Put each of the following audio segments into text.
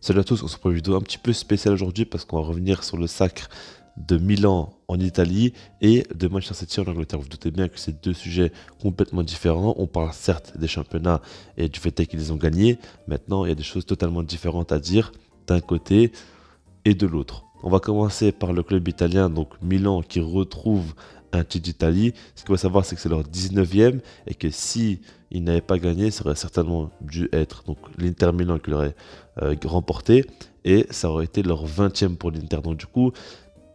Salut à tous, on se retrouve une vidéo un petit peu spéciale aujourd'hui parce qu'on va revenir sur le sacre de Milan en Italie et de Manchester City en Angleterre. Vous, vous doutez bien que c'est deux sujets complètement différents. On parle certes des championnats et du fait qu'ils ont gagné. Maintenant, il y a des choses totalement différentes à dire d'un côté et de l'autre. On va commencer par le club italien, donc Milan, qui retrouve un d'Italie, Ce qu'il faut savoir, c'est que c'est leur 19e et que si ils n'avaient pas gagné, ça aurait certainement dû être donc l'Inter Milan qui l'aurait euh, remporté et ça aurait été leur 20e pour l'Inter. Donc du coup,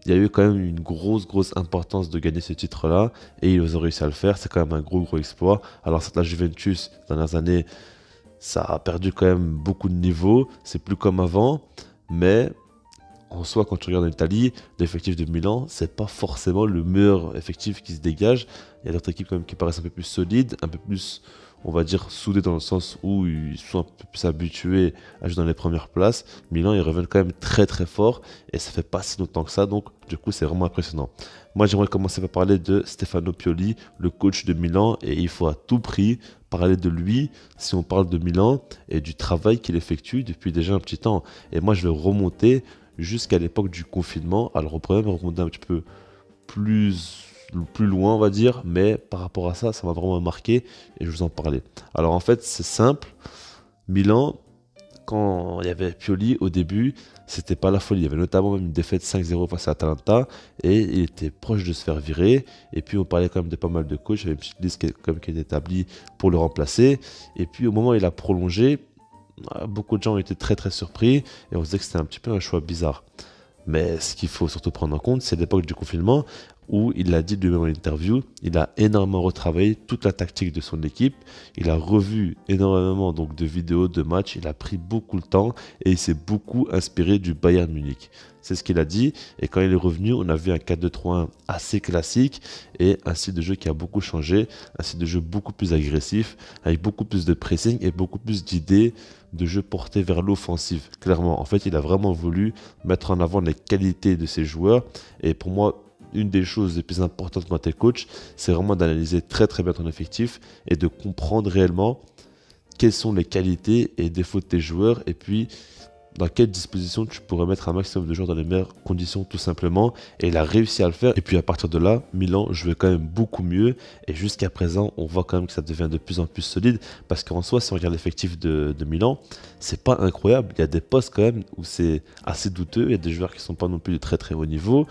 il y a eu quand même une grosse grosse importance de gagner ce titre là et ils ont réussi à le faire. C'est quand même un gros gros exploit. Alors la Juventus dans dernières années, ça a perdu quand même beaucoup de niveau. C'est plus comme avant, mais en soi, quand tu regardes Italie l'effectif de Milan, c'est pas forcément le meilleur effectif qui se dégage. Il y a d'autres équipes quand même qui paraissent un peu plus solides, un peu plus, on va dire, soudées dans le sens où ils sont un peu plus habitués à jouer dans les premières places. Milan, ils reviennent quand même très très fort et ça fait pas si longtemps que ça, donc du coup, c'est vraiment impressionnant. Moi, j'aimerais commencer par parler de Stefano Pioli, le coach de Milan, et il faut à tout prix parler de lui si on parle de Milan et du travail qu'il effectue depuis déjà un petit temps. Et moi, je vais remonter jusqu'à l'époque du confinement. Alors on pourrait même remonter un petit peu plus, plus loin, on va dire, mais par rapport à ça, ça m'a vraiment marqué et je vous en parlais. Alors en fait, c'est simple. Milan, quand il y avait Pioli au début, c'était pas la folie. Il y avait notamment même une défaite 5-0 face à Atalanta et il était proche de se faire virer. Et puis on parlait quand même de pas mal de coachs, il y avait une petite liste qui était établie pour le remplacer. Et puis au moment où il a prolongé, ah, beaucoup de gens ont été très très surpris et on se que c'était un petit peu un choix bizarre. Mais ce qu'il faut surtout prendre en compte, c'est l'époque du confinement où il l'a dit lui-même en interview, il a énormément retravaillé toute la tactique de son équipe, il a revu énormément donc de vidéos de matchs, il a pris beaucoup de temps et il s'est beaucoup inspiré du Bayern Munich. C'est ce qu'il a dit et quand il est revenu, on a vu un 4-2-3-1 assez classique et un style de jeu qui a beaucoup changé, un style de jeu beaucoup plus agressif, avec beaucoup plus de pressing et beaucoup plus d'idées de jeu porté vers l'offensive. Clairement, en fait, il a vraiment voulu mettre en avant les qualités de ses joueurs et pour moi, une des choses les plus importantes quand t'es es coach, c'est vraiment d'analyser très très bien ton effectif et de comprendre réellement quelles sont les qualités et défauts de tes joueurs et puis dans quelle disposition tu pourrais mettre un maximum de joueurs dans les meilleures conditions tout simplement. Et il a réussi à le faire. Et puis à partir de là, Milan jouait quand même beaucoup mieux. Et jusqu'à présent, on voit quand même que ça devient de plus en plus solide. Parce qu'en soi, si on regarde l'effectif de, de, Milan, c'est pas incroyable. Il y a des postes quand même où c'est assez douteux. Il y a des joueurs qui sont pas non plus de très très haut niveau.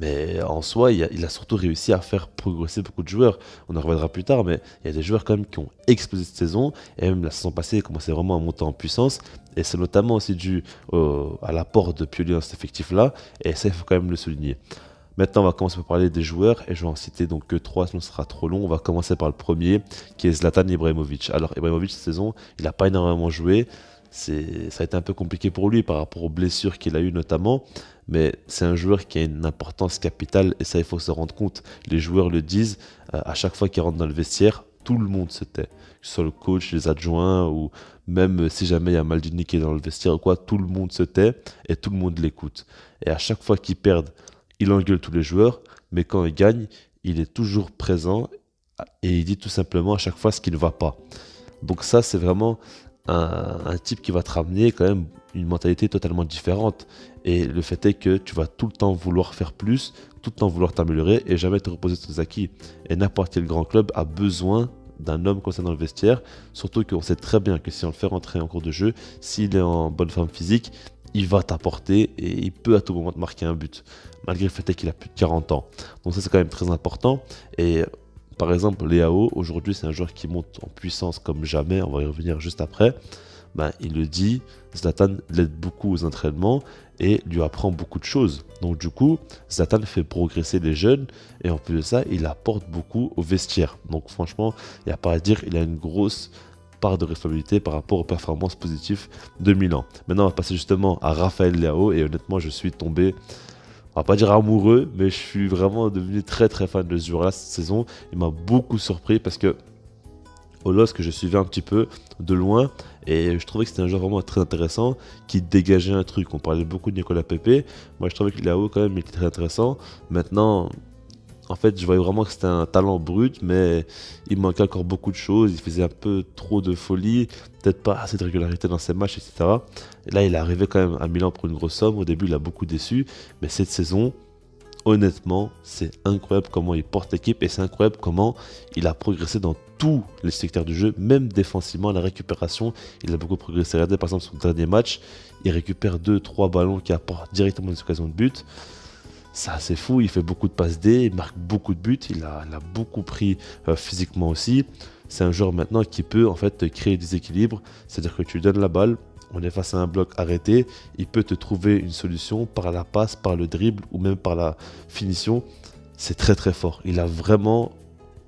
Mais en soi, il a, surtout réussi à faire progresser beaucoup de joueurs. On en reviendra plus tard, mais il y a des joueurs quand même qui ont explosé cette saison. Et même la saison passée, commençait vraiment à monter en puissance. Et c'est notamment aussi dû à l'apport de Pioli dans cet effectif-là. Et ça, il faut quand même le souligner. Maintenant, on va commencer par parler des joueurs. Et je vais en citer donc que trois, sinon ce sera trop long. On va commencer par le premier, qui est Zlatan Ibrahimovic. Alors, Ibrahimovic, cette saison, il n'a pas énormément joué ça a été un peu compliqué pour lui par rapport aux blessures qu'il a eues notamment. Mais c'est un joueur qui a une importance capitale et ça, il faut se rendre compte. Les joueurs le disent euh, à chaque fois qu'il rentre dans le vestiaire. Tout le monde se tait, que ce soit le coach, les adjoints ou même euh, si jamais il y a mal qui est dans le vestiaire ou quoi, tout le monde se tait et tout le monde l'écoute. Et à chaque fois qu'il perd, il engueule tous les joueurs, mais quand il gagne, il est toujours présent et il dit tout simplement à chaque fois ce qui ne va pas. Donc ça, c'est vraiment un, type qui va te ramener quand même une mentalité totalement différente. Et le fait est que tu vas tout le temps vouloir faire plus, tout le temps vouloir t'améliorer et jamais te reposer sur tes acquis. Et n'importe quel grand club a besoin d'un homme comme ça dans le vestiaire, surtout qu'on sait très bien que si on le fait rentrer en cours de jeu, s'il est en bonne forme physique, il va t'apporter et il peut à tout moment te marquer un but, malgré le fait qu'il a plus de 40 ans. Donc ça c'est quand même très important et par exemple, Léao, aujourd'hui, c'est un joueur qui monte en puissance comme jamais, on va y revenir juste après. Ben, il le dit, Zlatan l'aide beaucoup aux entraînements et lui apprend beaucoup de choses. Donc du coup, Zlatan fait progresser les jeunes et en plus de ça, il apporte beaucoup au vestiaire. Donc franchement, il n'y a pas à dire, qu'il a une grosse part de responsabilité par rapport aux performances positives de Milan. Maintenant, on va passer justement à Raphaël Léao. et honnêtement, je suis tombé on va pas dire amoureux, mais je suis vraiment devenu très très fan de ce joueur-là cette saison. Il m'a beaucoup surpris parce que au que je suivais un petit peu de loin et je trouvais que c'était un joueur vraiment très intéressant qui dégageait un truc. On parlait beaucoup de Nicolas Pepe. Moi, je trouvais que là-haut, quand même, il était très intéressant. Maintenant, en fait, je voyais vraiment que c'était un talent brut, mais il manquait encore beaucoup de choses. Il faisait un peu trop de folie, peut-être pas assez de régularité dans ses matchs, etc. là, il est arrivé quand même à Milan pour une grosse somme. Au début, il a beaucoup déçu, mais cette saison, honnêtement, c'est incroyable comment il porte l'équipe et c'est incroyable comment il a progressé dans tous les secteurs du jeu, même défensivement, la récupération, il a beaucoup progressé. Regardez par exemple son dernier match, il récupère 2-3 ballons qui apportent directement des occasions de but ça c'est fou, il fait beaucoup de passes D, il marque beaucoup de buts, il a, beaucoup pris euh, physiquement aussi. C'est un joueur maintenant qui peut en fait créer des équilibres, c'est-à-dire que tu donnes la balle, on est face à un bloc arrêté, il peut te trouver une solution par la passe, par le dribble ou même par la finition. C'est très très fort. Il a vraiment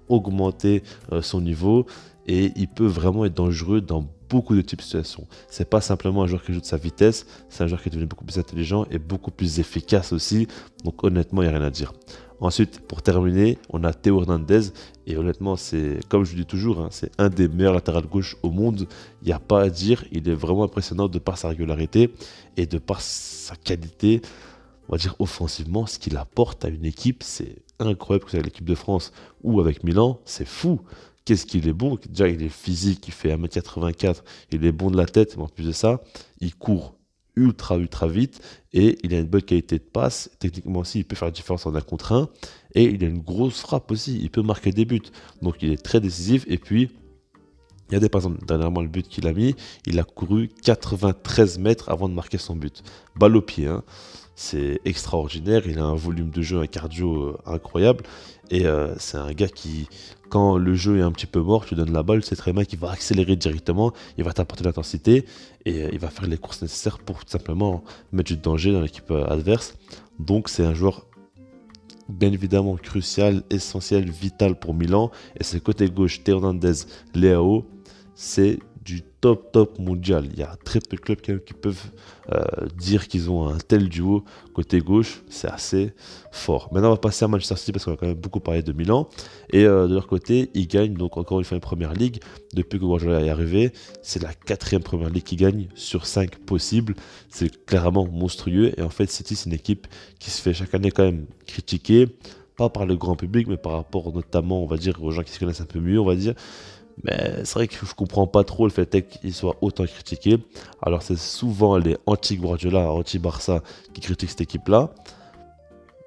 augmenté euh, son niveau et il peut vraiment être dangereux dans beaucoup de types de situations. C'est pas simplement un joueur qui joue de sa vitesse, c'est un joueur qui est devenu beaucoup plus intelligent et beaucoup plus efficace aussi. Donc honnêtement, il n'y a rien à dire. Ensuite, pour terminer, on a Théo Hernandez. Et honnêtement, c'est comme je dis toujours, hein, c'est un des meilleurs latérales gauche au monde. Il n'y a pas à dire. Il est vraiment impressionnant de par sa régularité et de par sa qualité, on va dire offensivement, ce qu'il apporte à une équipe. C'est incroyable que c'est avec l'équipe de France ou avec Milan. C'est fou qu'est-ce qu'il est bon Déjà, il est physique, il fait 1m84, il est bon de la tête, mais en plus de ça, il court ultra, ultra vite et il a une bonne qualité de passe. Techniquement aussi, il peut faire la différence en un contre un et il a une grosse frappe aussi, il peut marquer des buts. Donc, il est très décisif et puis. Il y a des, par exemple, dernièrement, le but qu'il a mis, il a couru 93 mètres avant de marquer son but. Balle au pied. Hein c'est extraordinaire. Il a un volume de jeu, un cardio euh, incroyable. Et euh, c'est un gars qui, quand le jeu est un petit peu mort, tu donnes la balle, c'est très bien qu'il va accélérer directement, il va t'apporter l'intensité et euh, il va faire les courses nécessaires pour tout simplement mettre du danger dans l'équipe adverse. Donc c'est un joueur bien évidemment crucial, essentiel, vital pour Milan. Et c'est côté gauche, Hernandez, Leo, c'est du top top mondial. Il y a très peu de clubs qui peuvent euh, dire qu'ils ont un tel duo côté gauche. C'est assez fort. Maintenant, on va passer à Manchester City parce qu'on a quand même beaucoup parlé de Milan. Et euh, de leur côté, ils gagnent donc encore une fois une première ligue. Depuis que Guardiola est arrivé, c'est la quatrième première ligue qu'ils gagnent sur 5 possibles. C'est clairement monstrueux. Et en fait, City, c'est une équipe qui se fait chaque année quand même critiquer. Pas par le grand public, mais par rapport notamment, on va dire, aux gens qui se connaissent un peu mieux, on va dire mais c'est vrai que je comprends pas trop le fait qu'il soit autant critiqué. Alors c'est souvent les anti-Guardiola, anti-Barça qui critiquent cette équipe-là.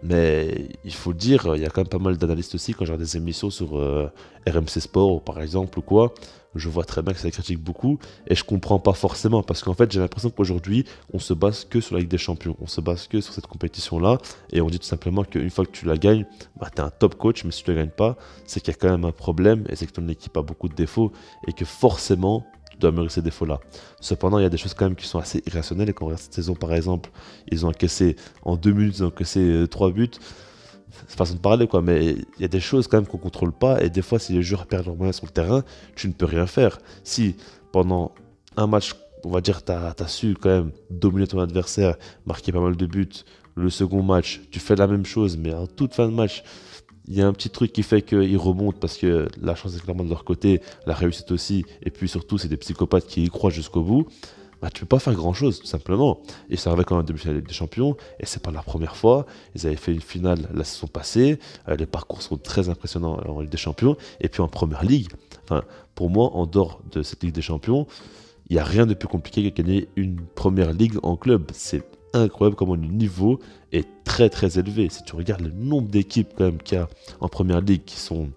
Mais il faut le dire, il y a quand même pas mal d'analystes aussi, quand j'ai des émissions sur euh, RMC Sport par exemple ou quoi, je vois très bien que ça critique beaucoup et je comprends pas forcément parce qu'en fait j'ai l'impression qu'aujourd'hui on se base que sur la Ligue des Champions, on se base que sur cette compétition là et on dit tout simplement qu'une fois que tu la gagnes, bah t'es un top coach mais si tu la gagnes pas, c'est qu'il y a quand même un problème et c'est que ton équipe a beaucoup de défauts et que forcément de ces défauts-là. Cependant, il y a des choses quand même qui sont assez irrationnelles et quand regarde cette saison, par exemple, ils ont encaissé en deux minutes, ils ont encaissé euh, trois buts. C'est façon de parler, quoi, mais il y a des choses quand même qu'on contrôle pas et des fois, si les joueurs perdent leur moyen sur le terrain, tu ne peux rien faire. Si pendant un match, on va dire, tu as, as, su quand même dominer ton adversaire, marquer pas mal de buts, le second match, tu fais la même chose, mais en toute fin de match, il y a un petit truc qui fait qu'ils remontent parce que la chance est clairement de leur côté, la réussite aussi, et puis surtout c'est des psychopathes qui y croient jusqu'au bout. Bah, tu peux pas faire grand chose, tout simplement. Et ça arrivait quand même depuis la Ligue des Champions, et c'est pas la première fois. Ils avaient fait une finale la saison passée, euh, les parcours sont très impressionnants euh, en Ligue des Champions, et puis en Première Ligue. Enfin, pour moi, en dehors de cette Ligue des Champions, il n'y a rien de plus compliqué que gagner une Première Ligue en club. C'est incroyable comment le niveau est très très élevé. Si tu regardes le nombre d'équipes quand même qu'il y a en première ligue qui sont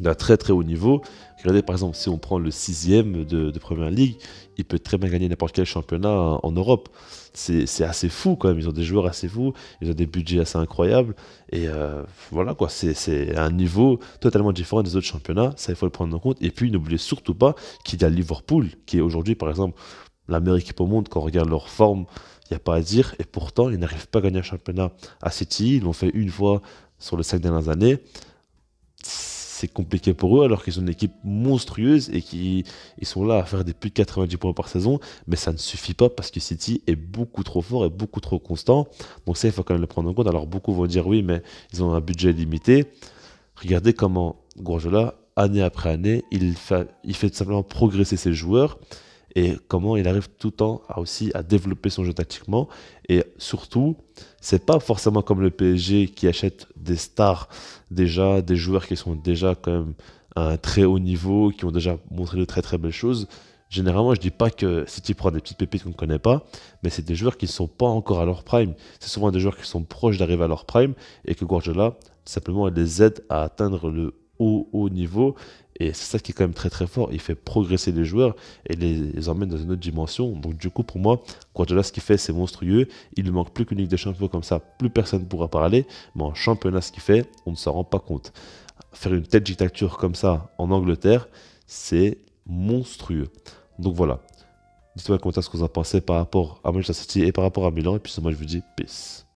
d'un très très haut niveau. Regardez par exemple si on prend le sixième de, de première ligue, il peut très bien gagner n'importe quel championnat en, Europe. C'est assez fou quand même, ils ont des joueurs assez fous, ils ont des budgets assez incroyables. Et euh, voilà quoi, c'est un niveau totalement différent des autres championnats, ça il faut le prendre en compte. Et puis n'oubliez surtout pas qu'il y a Liverpool, qui est aujourd'hui par exemple la meilleure équipe au monde, quand on regarde leur forme, il n'y a pas à dire. Et pourtant, ils n'arrivent pas à gagner un championnat à City. Ils l'ont fait une fois sur les cinq dernières années. C'est compliqué pour eux, alors qu'ils ont une équipe monstrueuse et qui ils sont là à faire des plus de 90 points par saison. Mais ça ne suffit pas parce que City est beaucoup trop fort et beaucoup trop constant. Donc ça, il faut quand même le prendre en compte. Alors beaucoup vont dire oui, mais ils ont un budget limité. Regardez comment Guardiola, année après année, il fait, il fait simplement progresser ses joueurs et comment il arrive tout le temps à aussi à développer son jeu tactiquement. Et surtout, c'est pas forcément comme le PSG qui achète des stars déjà, des joueurs qui sont déjà quand même à un très haut niveau, qui ont déjà montré de très très belles choses. Généralement, je dis pas que c'est type prend des petites pépites qu'on ne connaît pas, mais c'est des joueurs qui ne sont pas encore à leur prime. C'est souvent des joueurs qui sont proches d'arriver à leur prime et que Guardiola simplement les aide à atteindre le haut haut niveau et c'est ça qui est quand même très très fort. Il fait progresser les joueurs et les, emmène dans une autre dimension. Donc du coup, pour moi, Guardiola, ce qu'il fait, c'est monstrueux. Il ne manque plus qu'une Ligue des Champions comme ça, plus personne ne pourra parler. Mais en championnat, ce qu'il fait, on ne s'en rend pas compte. Faire une telle dictature comme ça en Angleterre, c'est monstrueux. Donc voilà. Dites-moi en commentaire ce que vous en pensez par rapport à Manchester City et par rapport à Milan. Et puis moi, je vous dis peace.